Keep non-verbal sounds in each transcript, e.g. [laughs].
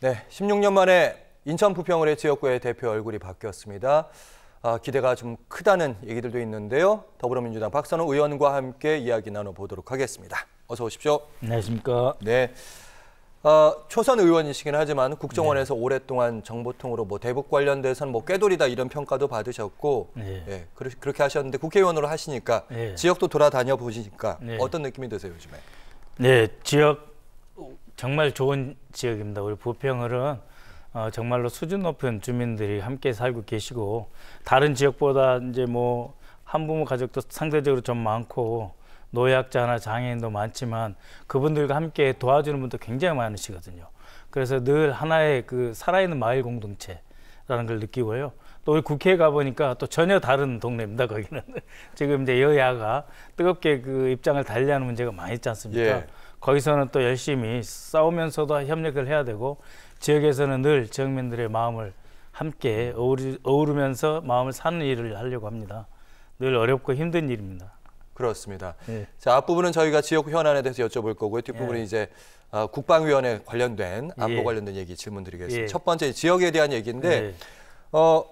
네, 16년 만에 인천 부평을의 지역구의 대표 얼굴이 바뀌었습니다. 아, 기대가 좀 크다는 얘기들도 있는데요. 더불어민주당 박선호 의원과 함께 이야기 나눠보도록 하겠습니다. 어서 오십시오. 안녕하십니까. 네. 어, 초선 의원이시긴 하지만 국정원에서 네. 오랫동안 정보통으로 뭐 대북 관련돼서는 뭐 꾀돌이다 이런 평가도 받으셨고 네. 예, 그러, 그렇게 하셨는데 국회의원으로 하시니까 네. 지역도 돌아다녀 보시니까 네. 어떤 느낌이 드세요 요즘에? 네 지역 정말 좋은 지역입니다. 우리 부평을은 어, 정말로 수준 높은 주민들이 함께 살고 계시고 다른 지역보다 이제 뭐 한부모 가족도 상대적으로 좀 많고 노약자나 장애인도 많지만 그분들과 함께 도와주는 분도 굉장히 많으시거든요. 그래서 늘 하나의 그 살아있는 마을 공동체라는 걸 느끼고요. 또 우리 국회에 가보니까 또 전혀 다른 동네입니다, 거기는. [laughs] 지금 이제 여야가 뜨겁게 그 입장을 달리하는 문제가 많이 있지 않습니까? 예. 거기서는 또 열심히 싸우면서도 협력을 해야 되고 지역에서는 늘 지역민들의 마음을 함께 어우르면서 마음을 사는 일을 하려고 합니다. 늘 어렵고 힘든 일입니다. 그렇습니다. 예. 자 앞부분은 저희가 지역 현안에 대해서 여쭤볼 거고요. 뒷부분은 예. 이제 어, 국방위원회 관련된 예. 안보 예. 관련된 얘기 질문드리겠습니다. 예. 첫 번째 지역에 대한 얘기인데 예. 어,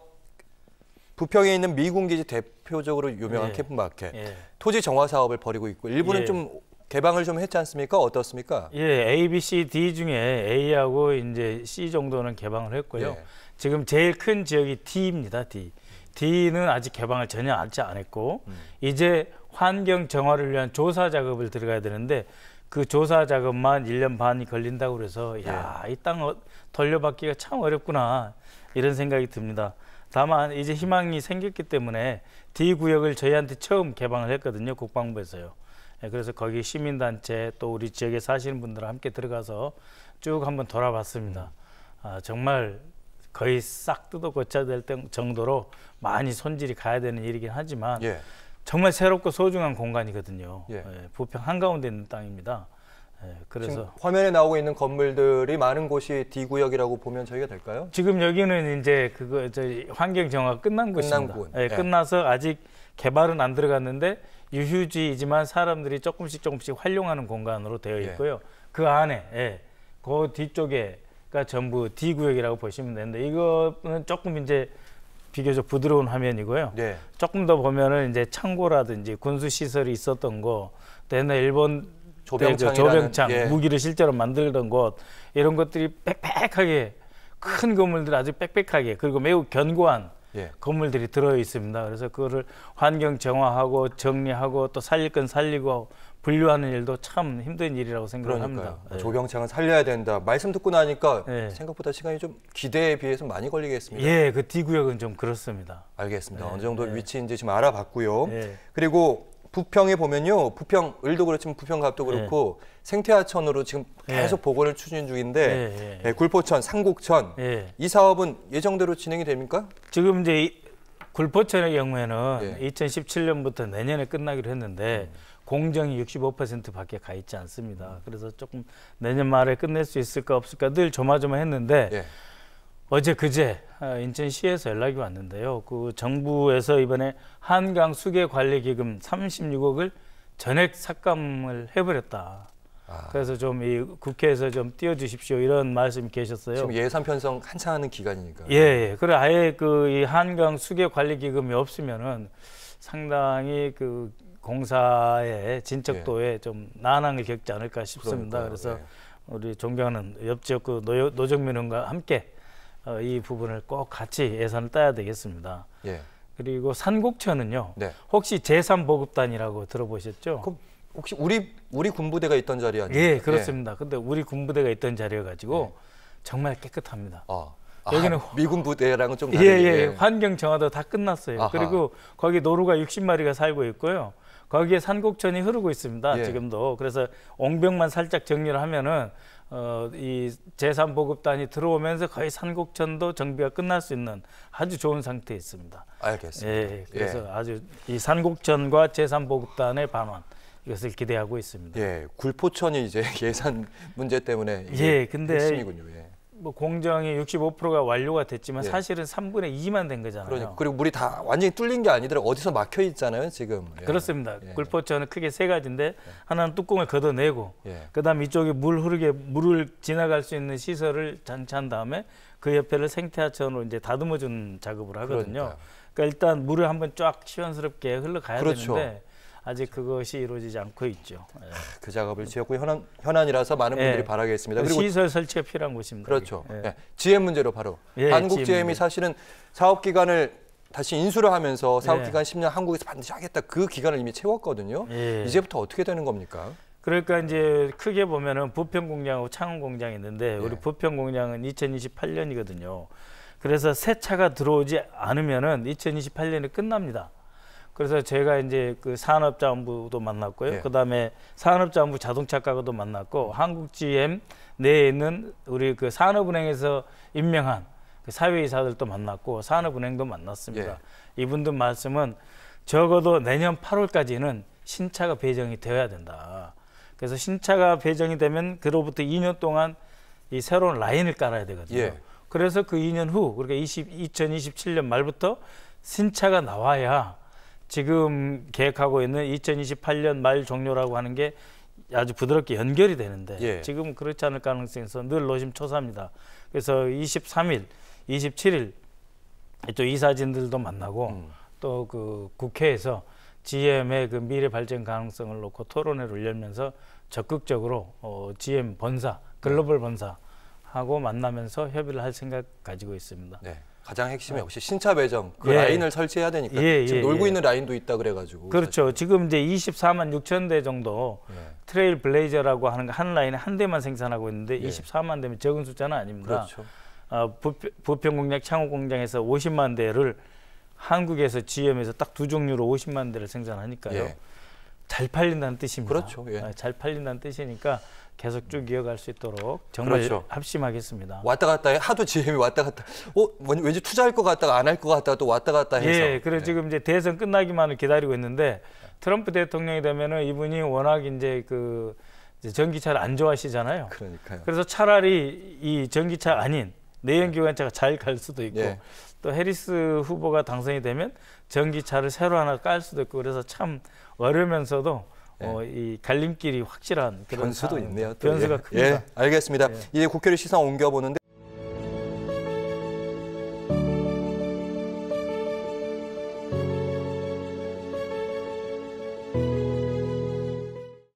부평에 있는 미군기지 대표적으로 유명한 캠프마켓 토지 정화 사업을 벌이고 있고 일부는 좀 개방을 좀 했지 않습니까? 어떻습니까? 예, A, B, C, D 중에 A하고 이제 C 정도는 개방을 했고요. 예. 지금 제일 큰 지역이 D입니다. D. D는 아직 개방을 전혀 하지 않았고 음. 이제 환경 정화를 위한 조사 작업을 들어가야 되는데 그 조사 작업만 일년 반이 걸린다고 그래서 야, 예. 이땅 어, 돌려받기가 참 어렵구나. 이런 생각이 듭니다. 다만 이제 희망이 생겼기 때문에 D 구역을 저희한테 처음 개방을 했거든요. 국방부에서요. 네, 그래서 거기 시민단체 또 우리 지역에 사시는 분들과 함께 들어가서 쭉 한번 돌아봤습니다. 아, 정말 거의 싹 뜯어 고쳐야 될 정도로 많이 손질이 가야 되는 일이긴 하지만 예. 정말 새롭고 소중한 공간이거든요. 예. 예, 부평 한가운데 있는 땅입니다. 예, 그래서 화면에 나오고 있는 건물들이 많은 곳이 D 구역이라고 보면 저희가 될까요? 지금 여기는 이제 그거 저 환경 정화 끝난 곳입니다. 끝 예, 예. 끝나서 아직 개발은 안 들어갔는데 유휴지이지만 사람들이 조금씩 조금씩 활용하는 공간으로 되어 예. 있고요. 예. 그 안에 예, 그 뒤쪽에 가 전부 D 구역이라고 보시면 되는데 이거는 조금 이제 비교적 부드러운 화면이고요. 네. 조금 더 보면은 이제 창고라든지 군수 시설이 있었던 곳, 대나 일본 조병창, 그 조병창 예. 무기를 실제로 만들던 곳 이런 것들이 빽빽하게 큰 건물들 아주 빽빽하게 그리고 매우 견고한 예. 건물들이 들어 있습니다. 그래서 그거를 환경 정화하고 정리하고 또 살릴 건 살리고 분류하는 일도 참 힘든 일이라고 생각합니다. 아, 예. 조경창은 살려야 된다. 말씀 듣고 나니까 예. 생각보다 시간이 좀 기대에 비해서 많이 걸리겠습니다. 예, 그 D 구역은 좀 그렇습니다. 알겠습니다. 예. 어느 정도 예. 위치인지 좀 알아봤고요. 예. 그리고 부평에 보면요. 부평 을도 그렇지만 부평갑도 예. 그렇고 예. 생태하천으로 지금 예. 계속 예. 복원을 추진 중인데 예, 굴포천, 예, 상곡천 이 사업은 예정대로 진행이 됩니까? 지금 이제 굴포천의 경우에는 2017년부터 내년에 끝나기로 했는데 음. 공정이 65%밖에 가 있지 않습니다. 그래서 조금 내년 말에 끝낼 수 있을까 없을까 늘 조마조마했는데 어제 그제 아, 인천시에서 연락이 왔는데요. 그 정부에서 이번에 한강 수계 관리 기금 36억을 전액 삭감을 해버렸다. 아. 그래서 좀 이 국회에서 좀 띄워주십시오 이런 말씀이 계셨어요. 지금 예산 편성 한창 하는 기간이니까. 예, 예. 그래 아예 그 이 한강 수계 관리 기금이 없으면은 상당히 그 공사의 진척도에 예. 좀 난항을 겪지 않을까 싶습니다. 그러니까요. 그래서 예. 우리 존경하는 옆 지역 그 노, 정민의원과 함께 어, 이 부분을 꼭 같이 예산을 따야 되겠습니다. 예. 그리고 산곡천은요. 네. 혹시 제3보급단이라고 들어보셨죠? 그럼 혹시 우리 우리 군부대가 있던 자리 아니에요? 예, 그렇습니다. 예. 근데 우리 군부대가 있던 자리여 가지고 예. 정말 깨끗합니다. 아. 아 여기는 아, 미군 부대랑은 좀 예, 다르게. 예, 예. 환경 정화도 다 끝났어요. 아하. 그리고 거기 노루가 60마리가 살고 있고요. 거기에 산곡천이 흐르고 있습니다. 예. 지금도. 그래서 옹벽만 살짝 정리를 하면은 어, 이 재산 보급단이 들어오면서 거의 산곡천도 정비가 끝날 수 있는 아주 좋은 상태에 있습니다. 알겠습니다. 예, 예. 그래서 예. 아주 이 산곡천과 재산 보급단의 반환 이것을 기대하고 있습니다. 예, 굴포천이 이제 [laughs] 예산 문제 때문에 예, 근데 핵심이군요. 예. 뭐 공정이 65%가 완료가 됐지만 예. 사실은 3분의 2만 된 거잖아요. 그러니까. 그리고 물이 다 완전히 뚫린 게 아니더라 어디서 막혀 있잖아요, 지금. 예. 그렇습니다. 예. 굴포천은 크게 세 가지인데 하나는 뚜껑을 걷어내고 예. 그다음 이쪽에 물 흐르게 물을 지나갈 수 있는 시설을 장치한 다음에 그 옆에를 생태하천으로 이제 다듬어 주 작업을 하거든요. 그러니까 그러니까 일단 물을 한번 쫙 시원스럽게 흘러가야 그렇죠. 되는데 아직 그것이 이루어지지 않고 있죠. 예. 그 작업을 지었고 현안, 현안이라서 많은 예. 분들이 예. 바라겠습니다. 그리고 시설 설치가 필요한 곳입니다. 그렇죠. 예. GM 예. 문제로 바로 예, 한국 GM GM이 사실은 사업 기간을 다시 인수를 하면서 사업 기간 10년 한국에서 반드시 하겠다 그 기간을 이미 채웠거든요. 이제부터 어떻게 되는 겁니까? 그러니까 이제 크게 보면은 부평 공장하고 창원 공장이 있는데 우리 부평 공장은 2028년이거든요. 그래서 새 차가 들어오지 않으면은 2028년에 끝납니다. 그래서 제가 이제 그 산업자원부도 만났고요. 예. 그다음에 산업자원부 자동차과도 만났고 한국 GM 내에 있는 우리 그 산업은행에서 임명한 그 사회이사들도 만났고 산업은행도 만났습니다. 예. 이분들 말씀은 적어도 내년 8월까지는 신차가 배정이 되어야 된다. 그래서 신차가 배정이 되면 그로부터 2년 동안 이 새로운 라인을 깔아야 되거든요. 예. 그래서 그 2년 후 그러니까 20, 2027년 말부터 신차가 나와야 지금 계획하고 있는 2028년 말 종료라고 하는 게 아주 부드럽게 연결이 되는데 예. 지금 그렇지 않을 가능성이 있어 늘 노심초사입니다. 그래서 23일, 27일 또 이사진들도 만나고 음. 또그 국회에서 GM의 그 미래 발전 가능성을 놓고 토론회를 열면서 적극적으로 어, GM 본사, 글로벌 네. 본사하고 만나면서 협의를 할 생각 가지고 있습니다. 네. 가장 핵심이 역시 어. 신차 배정 그 예. 라인을 설치해야 되니까 예, 예 지금 예, 놀고 있는 라인도 있다 그래가지고 그렇죠. 사실. 지금 이제 24만 6천 대 정도 예. 트레일 블레이저라고 하는 한 라인에 한 대만 생산하고 있는데 24만 예. 대면 적은 숫자는 아닙니다. 그렇죠. 어, 부평 공략 창호 공장에서 50만 대를 한국에서 GM에서 딱 두 종류로 50만 대를 생산하니까요. 잘 팔린다는 뜻입니다. 그렇죠. 잘 팔린다는 뜻이니까 계속 쭉 이어갈 수 있도록 정말 그렇죠. 합심하겠습니다. 왔다 갔다 하도 GM이 왔다 갔다. 어, 왠지 투자할 것 같다가 안 할 것 같다가 또 왔다 갔다 해서. 예, 그래 네. 지금 이제 대선 끝나기만을 기다리고 있는데 트럼프 대통령이 되면은 이분이 워낙 이제 그 이제 전기차를 안 좋아하시잖아요. 그러니까요. 그래서 차라리 이 전기차 아닌 내연기관차가 네. 잘갈 수도 있고 예. 또 해리스 후보가 당선이 되면 전기차를 새로 하나 깔 수도 있고 그래서 참 어려면서도 예. 어, 이 갈림길이 확실한 그런 변수도 있네요. 변수가 예. 큽니다. 예, 알겠습니다. 예. 이제 국회를 시상 옮겨보는데.